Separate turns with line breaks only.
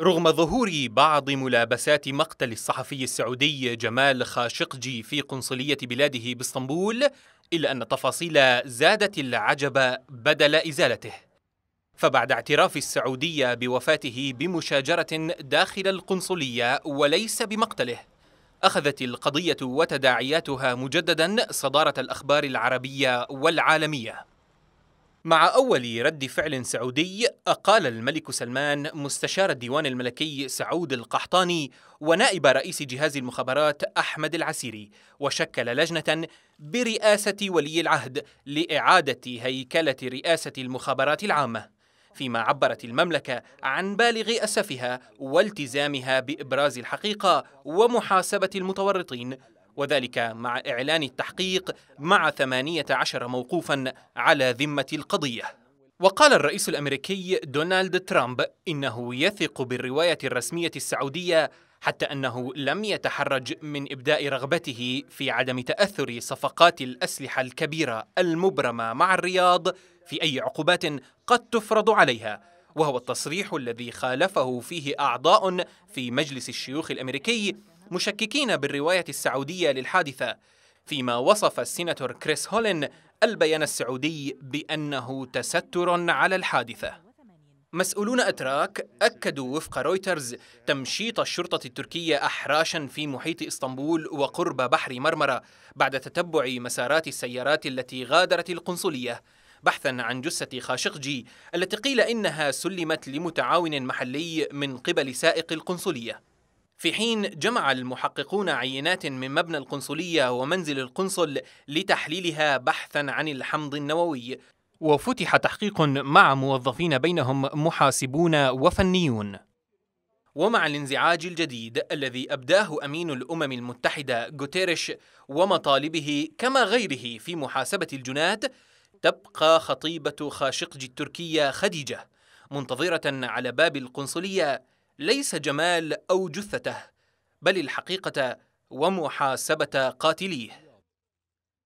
رغم ظهور بعض ملابسات مقتل الصحفي السعودي جمال خاشقجي في قنصلية بلاده باسطنبول إلا أن التفاصيل زادت العجب بدل إزالته فبعد اعتراف السعودية بوفاته بمشاجرة داخل القنصلية وليس بمقتله أخذت القضية وتداعياتها مجددا صدارة الأخبار العربية والعالمية مع أول رد فعل سعودي أقال الملك سلمان مستشار الديوان الملكي سعود القحطاني ونائب رئيس جهاز المخابرات أحمد العسيري وشكل لجنة برئاسة ولي العهد لإعادة هيكلة رئاسة المخابرات العامة فيما عبرت المملكة عن بالغ أسفها والتزامها بإبراز الحقيقة ومحاسبة المتورطين وذلك مع إعلان التحقيق مع 18 موقوفا على ذمة القضية وقال الرئيس الأمريكي دونالد ترامب إنه يثق بالرواية الرسمية السعودية حتى أنه لم يتحرج من إبداء رغبته في عدم تأثر صفقات الأسلحة الكبيرة المبرمة مع الرياض في أي عقوبات قد تفرض عليها وهو التصريح الذي خالفه فيه اعضاء في مجلس الشيوخ الامريكي مشككين بالرواية السعودية للحادثة فيما وصف السيناتور كريس هولين البيان السعودي بأنه تستر على الحادثة مسؤولون أتراك أكدوا وفق رويترز تمشيط الشرطة التركية أحراشا في محيط إسطنبول وقرب بحر مرمرة بعد تتبع مسارات السيارات التي غادرت القنصلية بحثا عن جثة خاشقجي التي قيل إنها سلمت لمتعاون محلي من قبل سائق القنصلية في حين جمع المحققون عينات من مبنى القنصلية ومنزل القنصل لتحليلها بحثا عن الحمض النووي وفتح تحقيق مع موظفين بينهم محاسبون وفنيون ومع الانزعاج الجديد الذي ابداه امين الامم المتحده غوتيريش ومطالبه كما غيره في محاسبه الجنات تبقى خطيبه خاشقجي التركيه خديجه منتظره على باب القنصليه ليس جمال او جثته بل الحقيقه ومحاسبه قاتليه